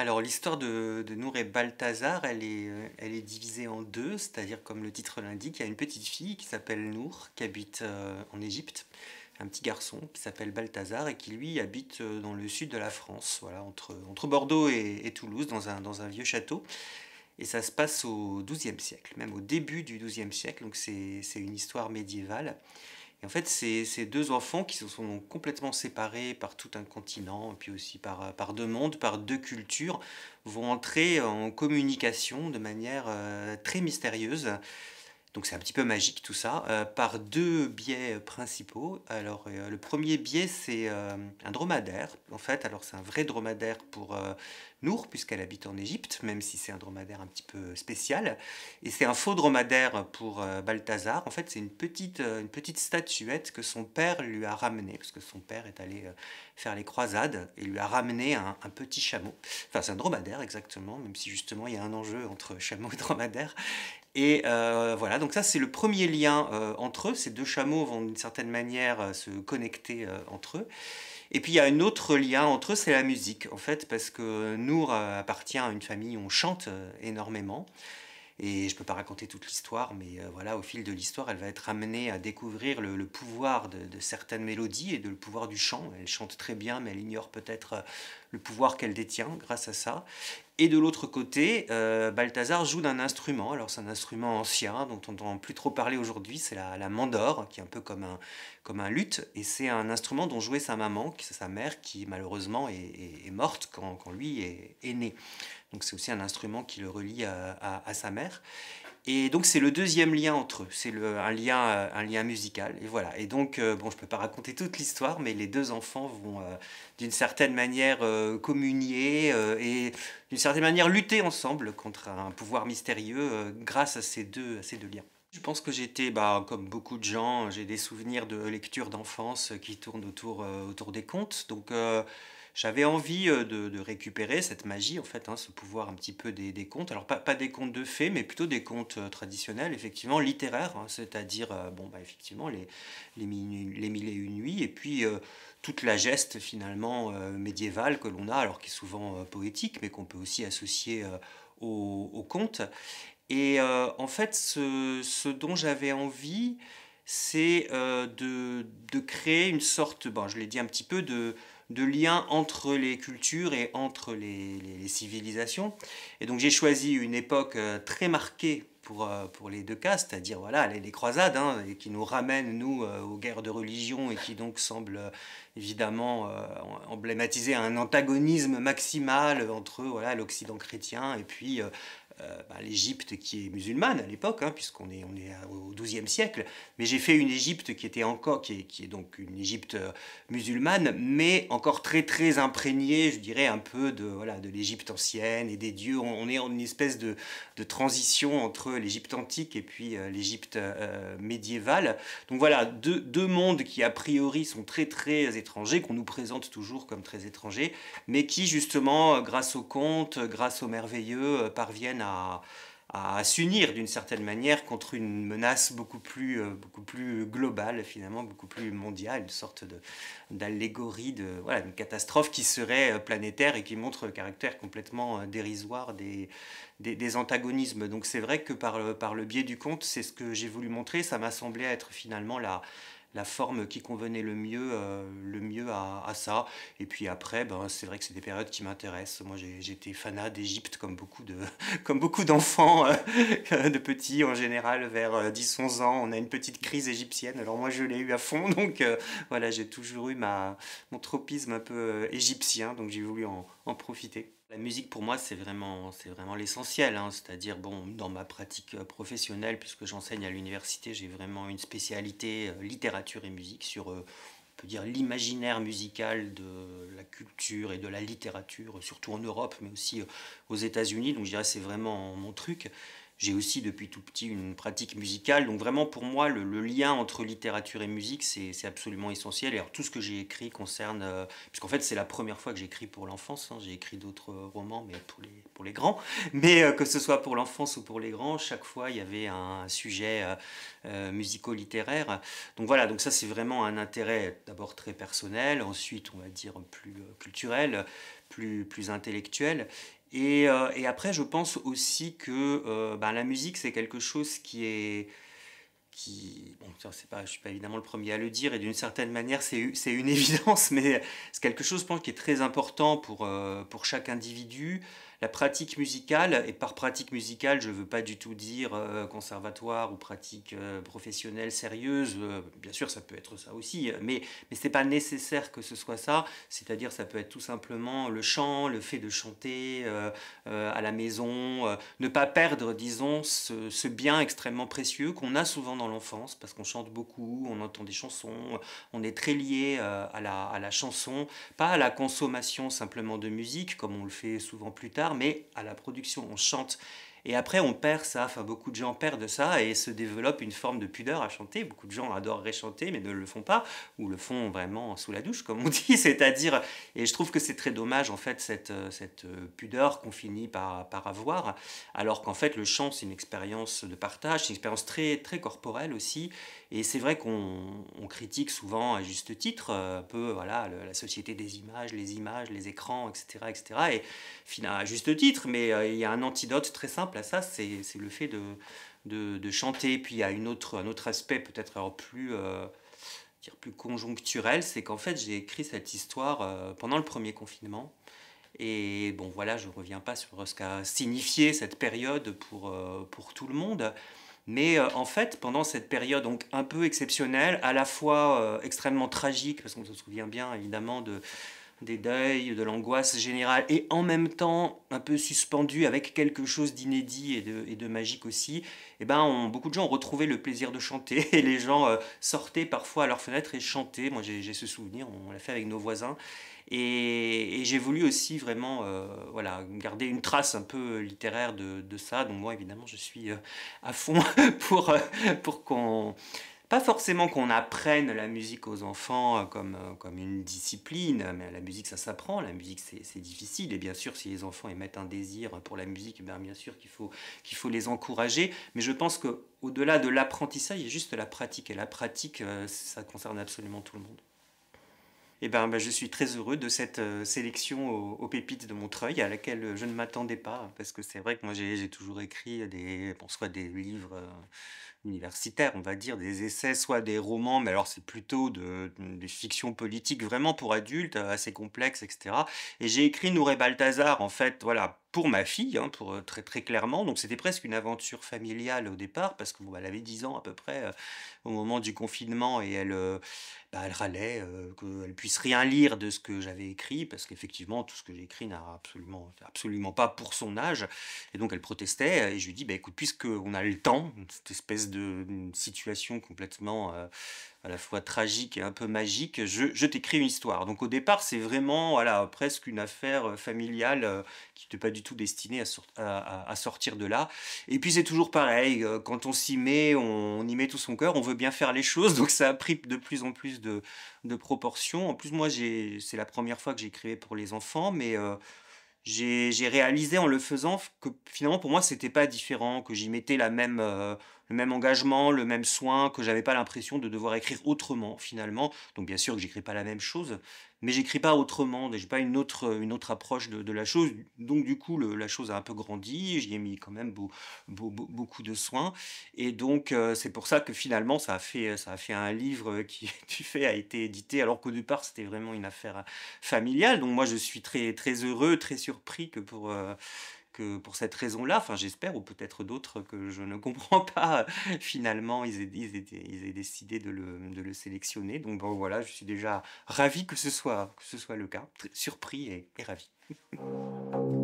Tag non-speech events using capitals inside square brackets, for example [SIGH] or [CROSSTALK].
Alors l'histoire de, de Nour et Balthazar, euh, elle est, divisée en deux, c'est-à-dire comme le titre l'indique, il y a une petite fille qui s'appelle Nour, qui habite euh, en Égypte, un petit garçon qui s'appelle Balthazar et qui lui habite euh, dans le sud de la France, voilà, entre, entre Bordeaux et, Toulouse, dans un, dans un vieux château. Et ça se passe au XIIe siècle, même au début du XIIe siècle, donc c'est une histoire médiévale en fait, ces, deux enfants qui se sont complètement séparés par tout un continent, et puis aussi par euh, deux mondes, par deux cultures, vont entrer en communication de manière euh, très mystérieuse. Donc c'est un petit peu magique tout ça, euh, par deux biais principaux. Alors euh, le premier biais c'est euh, un dromadaire en fait. Alors c'est un vrai dromadaire pour Nour puisqu'elle habite en Égypte, même si c'est un dromadaire un petit peu spécial. Et c'est un faux dromadaire pour Balthazar. En fait c'est une petite, une petite statuette que son père lui a ramenée parce que son père est allé faire les croisades et lui a ramené un, un petit chameau. Enfin c'est un dromadaire exactement, même si justement il y a un enjeu entre chameau et [LAUGHS] dromadaire. Et euh, voilà, donc ça c'est le premier lien euh, entre eux. Ces deux chameaux vont d'une certaine manière euh, se connecter entre eux. Et puis il y a un autre lien entre eux, c'est la musique en fait, parce que Nour appartient à une famille où on chante énormément. Et je ne peux pas raconter toute l'histoire, mais voilà, au fil de l'histoire, elle va être amenée à découvrir le, pouvoir de, de, certaines mélodies et de le pouvoir du chant. Elle chante très bien, mais elle ignore peut-être le pouvoir qu'elle détient grâce à ça. Et de l'autre côté, euh, Balthazar joue d'un instrument. Alors c'est un instrument ancien hein, dont on n'entend plus trop parler aujourd'hui, c'est la, mandore, qui est un peu comme un, comme un luth. Et c'est un instrument dont jouait sa maman, sa mère, qui malheureusement est, morte quand, lui est, né. Donc c'est aussi un instrument qui le relie à sa mère. Et donc c'est le deuxième lien entre eux, c'est un lien, euh, un lien musical. Et voilà. Et donc, euh, bon, je ne peux pas raconter toute l'histoire, mais les deux enfants vont euh, d'une certaine manière communier et d'une certaine manière lutter ensemble contre un pouvoir mystérieux grâce à ces, deux, à ces deux liens. Je pense que j'étais, bah, comme beaucoup de gens, j'ai des souvenirs de lecture d'enfance qui tournent autour, autour des contes. Donc j'avais envie euh, de, récupérer cette magie, en fait, hein, ce pouvoir un petit peu des, des contes. Alors, pas, pas, des contes de fées, mais plutôt des contes euh, traditionnels, effectivement, littéraires, hein, c'est-à-dire, euh, bon, bah, effectivement, les, les, mille et une nuits, et puis toute la geste, finalement, médiévale que l'on a, alors qui est souvent poétique, mais qu'on peut aussi associer aux, contes. Et en fait, ce, ce dont j'avais envie, c'est de, de, créer une sorte, bon, je l'ai dit un petit peu, de de liens entre les cultures et entre les, civilisations. Et donc j'ai choisi une époque euh, très marquée pour, euh, pour les deux cas, c'est-à-dire voilà, les, croisades, hein, qui nous ramènent, nous, euh, aux guerres de religion et qui donc semblent évidemment emblématiser un antagonisme maximal entre voilà l'Occident chrétien et puis euh, bah, l'Égypte qui est musulmane à l'époque, hein, puisqu'on est, on est au XIIe siècle, mais j'ai fait une Égypte qui était encore, qui est, donc une Égypte euh, musulmane, mais encore très très imprégnée, je dirais, un peu de voilà de l'Égypte ancienne et des dieux. On, est en une espèce de, de transition entre l'Égypte antique et puis euh, l'Égypte médiévale. Donc voilà, deux, deux mondes qui a priori sont très très étrangers, qu'on nous présente toujours comme très étrangers, mais qui justement, grâce aux contes, grâce au merveilleux, parviennent à à, s'unir d'une certaine manière contre une menace beaucoup plus, euh, beaucoup plus globale, finalement, beaucoup plus mondiale, une sorte d'allégorie, de, voilà, une catastrophe qui serait euh, planétaire et qui montre le caractère complètement euh, dérisoire des, des, antagonismes. Donc c'est vrai que par, par le biais du conte, c'est ce que j'ai voulu montrer, ça m'a semblé être finalement la, la forme qui convenait le mieux, euh, le mieux à, ça. Et puis après, ben, c'est vrai que c'est des périodes qui m'intéressent. Moi, j'étais fanat d'Égypte comme beaucoup de, [LAUGHS] comme beaucoup d'enfants, euh, [LAUGHS] de petits en général, vers 10-11 euh, ans. On a une petite crise égyptienne. Alors moi, je l'ai eu à fond. [LAUGHS] Donc voilà, j'ai toujours eu ma, mon tropisme un peu égyptien. Donc j'ai voulu en profiter. La musique pour moi c'est vraiment, c'est vraiment l'essentiel, hein. c'est-à-dire bon, dans ma pratique euh, professionnelle, puisque j'enseigne à l'université, j'ai vraiment une spécialité euh, littérature et musique sur, euh, peut dire, l'imaginaire musical de la culture et de la littérature, surtout en Europe, mais aussi aux États-Unis, donc je dirais c'est vraiment mon truc. J'ai aussi depuis tout petit une pratique musicale, donc vraiment pour moi le, lien entre littérature et musique c'est absolument essentiel. Et alors tout ce que j'ai écrit concerne, euh, puisqu'en fait c'est la première fois que j'écris pour l'enfance, hein. j'ai écrit d'autres romans mais pour les, pour les grands, [LAUGHS] mais euh, que ce soit pour l'enfance ou pour les grands, chaque fois il y avait un sujet euh, musico-littéraire. Donc voilà, donc ça c'est vraiment un intérêt d'abord très personnel, ensuite on va dire plus culturel, plus, plus intellectuel. Euh, et, après, je pense aussi que euh, ben, la musique, c'est quelque chose qui est... Qui, bon, c'est pas, je ne suis pas évidemment le premier à le dire, et d'une certaine manière, c'est une [LAUGHS] évidence, mais c'est quelque chose, je pense, qui est très important pour, euh, pour chaque individu. La pratique musicale, et par pratique musicale, je ne veux pas du tout dire euh, conservatoire ou pratique euh, professionnelle sérieuse, euh, bien sûr ça peut être ça aussi, mais, mais ce n'est pas nécessaire que ce soit ça, c'est-à-dire ça peut être tout simplement le chant, le fait de chanter à la maison, ne pas perdre, disons, ce, ce bien extrêmement précieux qu'on a souvent dans l'enfance, parce qu'on chante beaucoup, on entend des chansons, on est très lié à la, à la chanson, pas à la consommation simplement de musique, comme on le fait souvent plus tard, mais à la production, on chante et après, on perd ça. Enfin, beaucoup de gens perdent ça et se développe une forme de pudeur à chanter. Beaucoup de gens adorent chanter, mais ne le font pas, ou le font vraiment sous la douche, comme on [LAUGHS] dit. C'est-à-dire, et je trouve que c'est très dommage, en fait, cette, euh, cette euh, pudeur qu'on finit par, par avoir, alors qu'en fait, le chant, c'est une expérience de partage, c'est une expérience très, très corporelle aussi. Et c'est vrai qu'on critique souvent, à juste titre, euh, un peu voilà, la société des images, les images, les écrans, etc. etc. et à juste titre, mais il y a un antidote très simple ça, c'est le fait de, de, chanter. Puis il y a une autre, un autre aspect peut-être plus, euh, dire plus conjoncturel, c'est qu'en fait j'ai écrit cette histoire euh, pendant le premier confinement. Et bon voilà, je reviens pas sur ce qu'a signifié cette période pour, euh, pour tout le monde. Mais en fait, pendant cette période donc un peu exceptionnelle, à la fois extrêmement tragique, parce qu'on se souvient bien évidemment de, des deuils, de l'angoisse générale, et en même temps un peu suspendu avec quelque chose d'inédit et de, magique aussi, eh ben, beaucoup de gens ont retrouvé le plaisir de chanter, [LAUGHS] et les gens euh, sortaient parfois à leur fenêtre et chantaient, moi j'ai ce souvenir, on, l'a fait avec nos voisins, et, j'ai voulu aussi vraiment euh, voilà, garder une trace un peu littéraire de, ça, donc moi évidemment je suis euh, à fond [LAUGHS] pour, pour qu'on pas forcément qu'on apprenne la musique aux enfants euh, comme, euh, comme une discipline, mais la musique ça s'apprend, la musique c'est difficile, et bien sûr si les enfants émettent un désir pour la musique, bien, bien sûr qu'il faut, qu'il faut les encourager, mais je pense que au delà de l'apprentissage, il y a juste la pratique, et la pratique euh, ça concerne absolument tout le monde. Et eh ben, ben, je suis très heureux de cette sélection aux, pépites de Montreuil à laquelle je ne m'attendais pas parce que c'est vrai que moi j'ai toujours écrit des, bon, soit des livres universitaire, on va dire, des essais, soit des romans, mais alors c'est plutôt de, des fictions politiques vraiment pour adultes, euh, assez complexes, etc. Et j'ai écrit Nouré Balthazar, en fait, voilà, pour ma fille, hein, pour euh, très très clairement. Donc c'était presque une aventure familiale au départ, parce que avait 10 ans à peu près euh, au moment du confinement, et elle, bah, elle râlait qu'elle puisse rien lire de ce que j'avais écrit, parce qu'effectivement, tout ce que j'ai écrit n'a absolument, absolument pas pour son âge. Et donc elle protestait, et je lui dis, bah, écoute, puisqu'on a le temps, cette espèce d'une hum, situation complètement euh, à la fois tragique et un peu magique, je, t'écris une histoire. Donc au départ, c'est vraiment voilà, presque une affaire euh, familiale euh, qui n'était pas du tout destinée à, à, sortir de là. Et puis c'est toujours pareil, quand on s'y met, on, y met tout son cœur, on veut bien faire les choses, donc ça a pris de plus en plus de, proportions. En plus, moi, c'est la première fois que j'écrivais pour les enfants, mais j'ai réalisé en le faisant que finalement pour moi c'était pas différent, que j'y mettais la même, le même engagement, le même soin, que j'avais pas l'impression de devoir écrire autrement finalement. Donc bien sûr que j'écris pas la même chose, mais j'écris pas autrement, j'ai pas une autre, une autre approche de, la chose. Donc du coup, la chose a un peu grandi, j'y ai mis quand même beaucoup de soins. Et donc euh, c'est pour ça que finalement, ça a fait, ça a fait un livre qui, [LAUGHS] du fait, a été édité, alors qu'au départ, c'était vraiment une affaire familiale. Donc moi, je suis très, très heureux, très surpris que pour... Euh, pour cette raison-là, enfin j'espère, ou peut-être d'autres que je ne comprends [LAUGHS] pas, finalement ils aient, décidé de le, sélectionner. Donc bon voilà, je suis déjà ravi que ce soit, le cas, surpris et ravi. [LAUGHS]